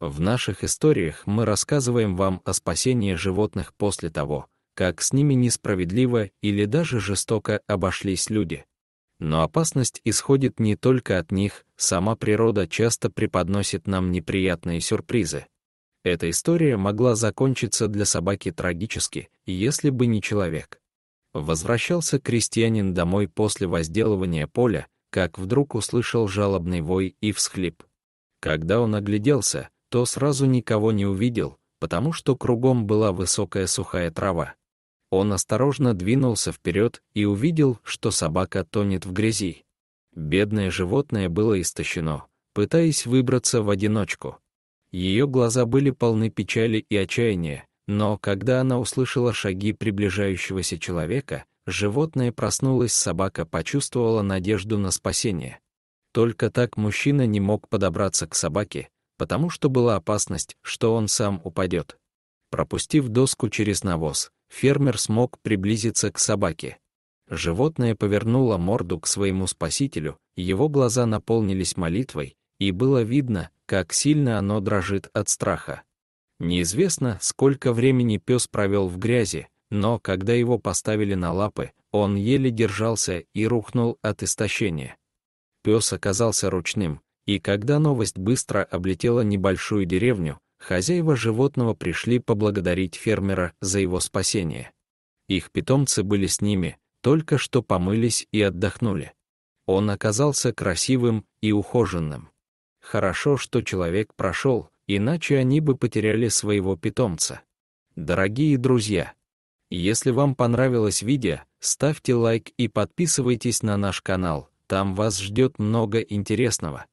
В наших историях мы рассказываем вам о спасении животных после того, как с ними несправедливо или даже жестоко обошлись люди. Но опасность исходит не только от них, сама природа часто преподносит нам неприятные сюрпризы. Эта история могла закончиться для собаки трагически, если бы не человек. Возвращался крестьянин домой после возделывания поля, как вдруг услышал жалобный вой и всхлип. Когда он огляделся, то сразу никого не увидел, потому что кругом была высокая сухая трава. Он осторожно двинулся вперед и увидел, что собака тонет в грязи. Бедное животное было истощено, пытаясь выбраться в одиночку. Ее глаза были полны печали и отчаяния, но когда она услышала шаги приближающегося человека, животное проснулось, собака почувствовала надежду на спасение. Только так мужчина не мог подобраться к собаке, потому что была опасность, что он сам упадет. Пропустив доску через навоз, фермер смог приблизиться к собаке. Животное повернуло морду к своему спасителю, его глаза наполнились молитвой, и было видно, как сильно оно дрожит от страха. Неизвестно, сколько времени пес провел в грязи, но когда его поставили на лапы, он еле держался и рухнул от истощения. Пес оказался ручным, и когда новость быстро облетела небольшую деревню, хозяева животного пришли поблагодарить фермера за его спасение. Их питомцы были с ними, только что помылись и отдохнули. Он оказался красивым и ухоженным. Хорошо, что человек прошел, иначе они бы потеряли своего питомца. Дорогие друзья, если вам понравилось видео, ставьте лайк и подписывайтесь на наш канал, там вас ждет много интересного.